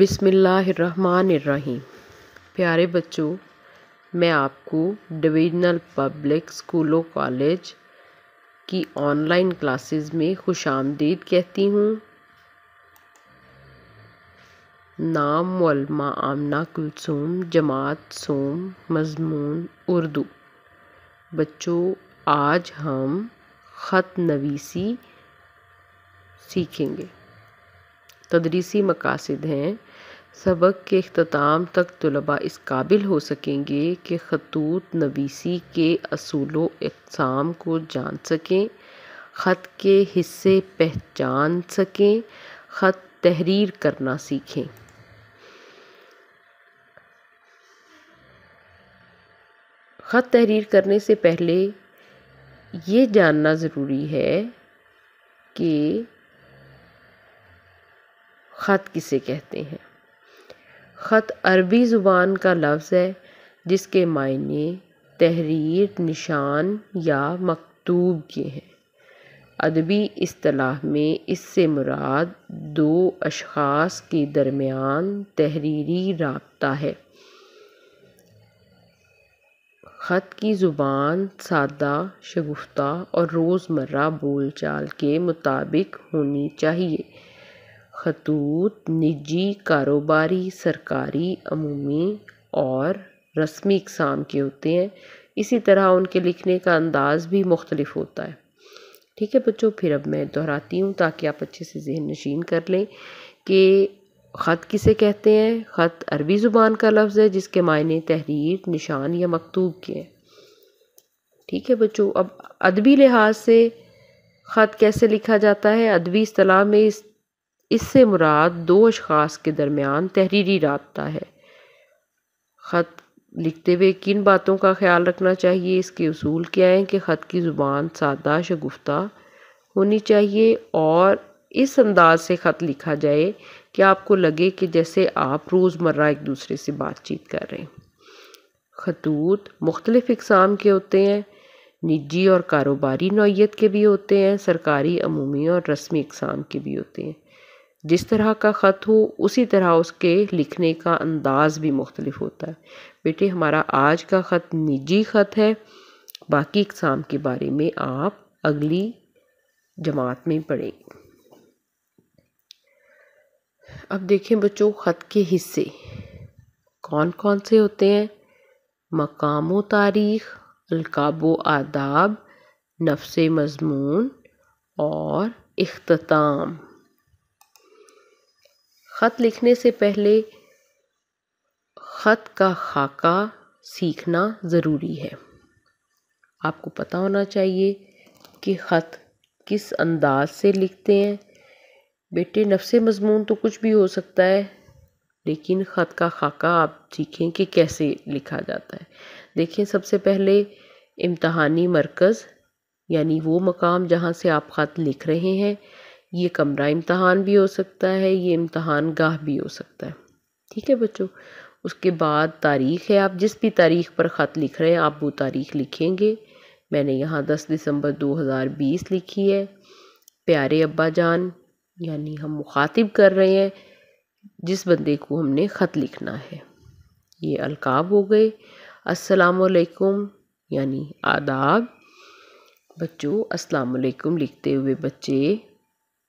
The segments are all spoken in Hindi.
बिसमीम प्यारे बच्चों मैं आपको डिवीजनल पब्लिक स्कूलों कॉलेज की ऑनलाइन क्लासेस में खुश आमदीद कहती हूँ नाम वलमा आमना कुलसूम जमात सोम मजमून उर्दू बच्चों आज हम ख़त नवीसी सीखेंगे तदरीसी मकासद हैं सबक के अख्ताम तक तलबा इस काबिल हो सकेंगे कि खतूत नवीसी के असूलों अकसाम को जान सकें ख़त के हिस्से पहचान सकें ख़त तहरीर करना सीखें ख़त तहरीर करने से पहले ये जानना ज़रूरी है कि ख़त किसे कहते हैं ख़त अरबी ज़ुबान का लफ्ज़ है जिसके मायने तहरीर निशान या मकतूब के हैं अदबी असलाह में इससे मुराद दो अशास के दरमियान तहरीरी रबता है ख़त की ज़ुबान सादा शगुफ्ता और रोज़मर्रा बोल चाल के मुताबिक होनी चाहिए खतूत निजी कारोबारी सरकारी अमूमी और रस्मी इकसाम के होते हैं इसी तरह उनके लिखने का अंदाज़ भी मुख्तलिफ होता है ठीक है बच्चों फिर अब मैं दोहराती हूँ ताकि आप अच्छे से जहन नशीन कर लें कि ख़त किसे कहते हैं ख़त अरबी ज़ुबान का लफ्ज़ है जिसके मायने तहरीर निशान या मकतूब के हैं ठीक है बच्चों अब अदबी लिहाज से ख़त कैसे लिखा जाता है अदबी असलाह में इस इससे मुराद दो अशास के दरमियान तहरीरी रबता है ख़त लिखते हुए किन बातों का ख्याल रखना चाहिए इसके असूल क्या हैं कि ख़त की ज़ुबान सादा शगुफ्ता होनी चाहिए और इस अंदाज से ख़त लिखा जाए कि आपको लगे कि जैसे आप रोज़मर्रा एक दूसरे से बातचीत कर रहे हैं खतूत मुख्तलिफ़ इकसाम के होते हैं निजी और कारोबारी नौीय के भी होते हैं सरकारी अमूमी और रस्मी इकसाम के भी होते हैं जिस तरह का ख़त हो उसी तरह उसके लिखने का अंदाज़ भी मुख्तलिफ होता है बेटे हमारा आज का ख़त निजी ख़त है बाकी इकसाम के बारे में आप अगली जमात में पढ़ेंगे अब देखें बच्चों ख़त के हिस्से कौन कौन से होते हैं मकाम तारीख़ अलकाब आदाब नफ्स मज़मून और अख्ताम ख़त लिखने से पहले ख़त का खाका सीखना ज़रूरी है आपको पता होना चाहिए कि ख़त किस अंदाज से लिखते हैं बेटे नफ़से मजमून तो कुछ भी हो सकता है लेकिन ख़त का खाका आप सीखें कि कैसे लिखा जाता है देखें सबसे पहले इम्तहानी मरकज़ यानी वो मकाम जहाँ से आप ख़त लिख रहे हैं ये कमरा इम्तहान भी हो सकता है ये इम्तहान गाह भी हो सकता है ठीक है बच्चों उसके बाद तारीख़ है आप जिस भी तारीख़ पर ख़त लिख रहे हैं आप वो तारीख़ लिखेंगे मैंने यहाँ दस दिसंबर 2020 लिखी है प्यारे अब्बा जान यानी हम मुखातिब कर रहे हैं जिस बंदे को हमने ख़त लिखना है ये अलकाब हो गए असलकुम यानी आदाब बच्चों असलकुम लिखते हुए बच्चे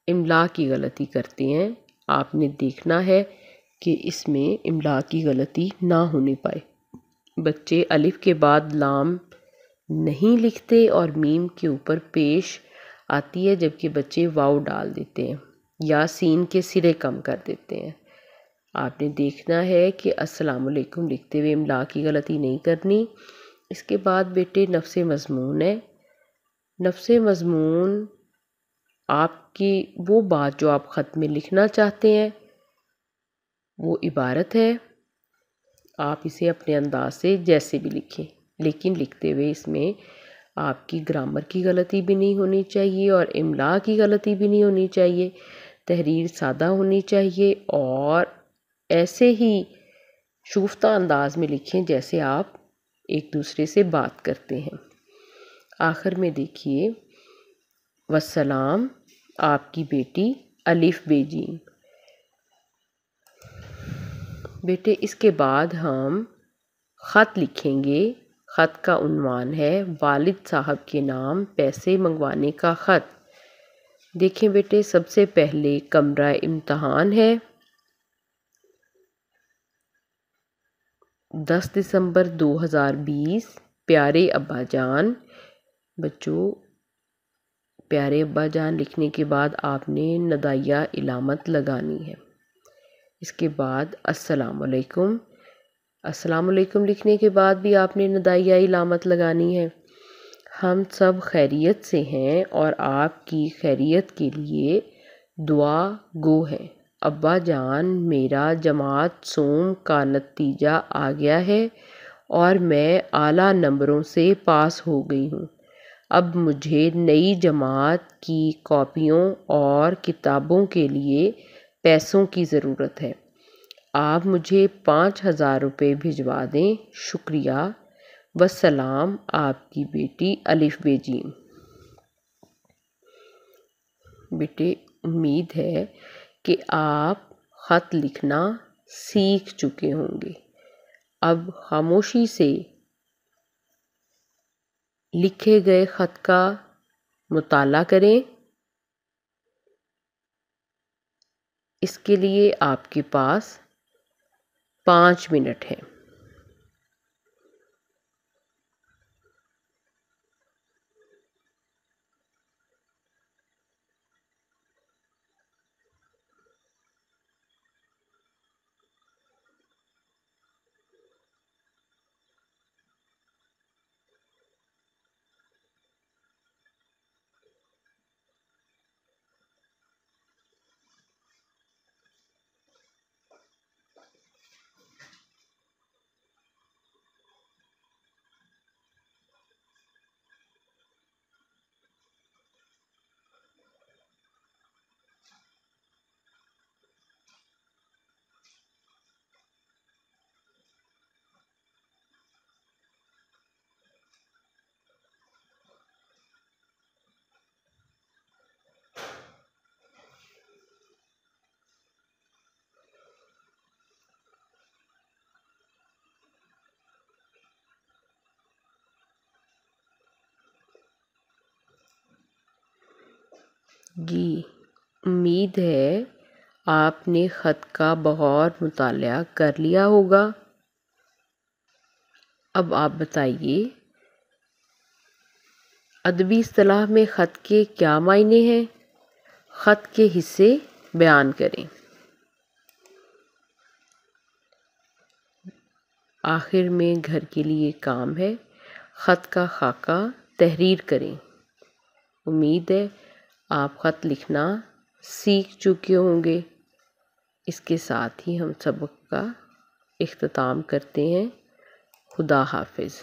इमला की गलती करते हैं आपने देखना है कि इसमें इम्ला की गलती ना होने पाए बच्चे अलिफ के बाद लाम नहीं लिखते और मीम के ऊपर पेश आती है जबकि बच्चे वाव डाल देते हैं या सीन के सिरे कम कर देते हैं आपने देखना है कि अस्सलाम वालेकुम लिखते हुए इमला की गलती नहीं करनी इसके बाद बेटे नफ्स मज़मून है नफ्स मज़मून आपकी वो बात जो आप ख़त में लिखना चाहते हैं वो इबारत है आप इसे अपने अंदाज से जैसे भी लिखें लेकिन लिखते हुए इसमें आपकी ग्रामर की गलती भी नहीं होनी चाहिए और इमला की गलती भी नहीं होनी चाहिए तहरीर सादा होनी चाहिए और ऐसे ही शुफ्ता अंदाज में लिखें जैसे आप एक दूसरे से बात करते हैं आखिर में देखिए वसलाम आपकी बेटी अलिफ बेजी बेटे इसके बाद हम ख़त लिखेंगे ख़त का उनवान है वालिद साहब के नाम पैसे मंगवाने का ख़त देखें बेटे सबसे पहले कमरा इम्तहान है दस दिसंबर 2020 प्यारे अब्बाजान बच्चों प्यारे अब्बा जान लिखने के बाद आपने नदाया इलामत लगानी है इसके बाद अस्सलाम अस्सलाम वालेकुम लिखने के बाद भी आपने नदाया इलामत लगानी है हम सब खैरियत से हैं और आपकी खैरियत के लिए दुआ गो है अब्बा जान मेरा जमात सोम का नतीजा आ गया है और मैं आला नंबरों से पास हो गई हूँ अब मुझे नई जमात की कॉपियों और किताबों के लिए पैसों की ज़रूरत है आप मुझे पाँच हज़ार रुपये भिजवा दें शुक्रिया वसलाम आपकी बेटी अलिफ़ बेजीम बेटे उम्मीद है कि आप ख़त लिखना सीख चुके होंगे अब खामोशी से लिखे गए ख़त का मताल करें इसके लिए आपके पास पाँच मिनट हैं जी उम्मीद है आपने ख़त का बहुत मुताल कर लिया होगा अब आप बताइए अदबी असलाह में ख़त के क्या मायने हैं ख़त के हिस्से बयान करें आखिर में घर के लिए काम है ख़त का खाका तहरीर करें उम्मीद है आप ख़त लिखना सीख चुके होंगे इसके साथ ही हम सबक का अख्ताम करते हैं खुदा हाफिज़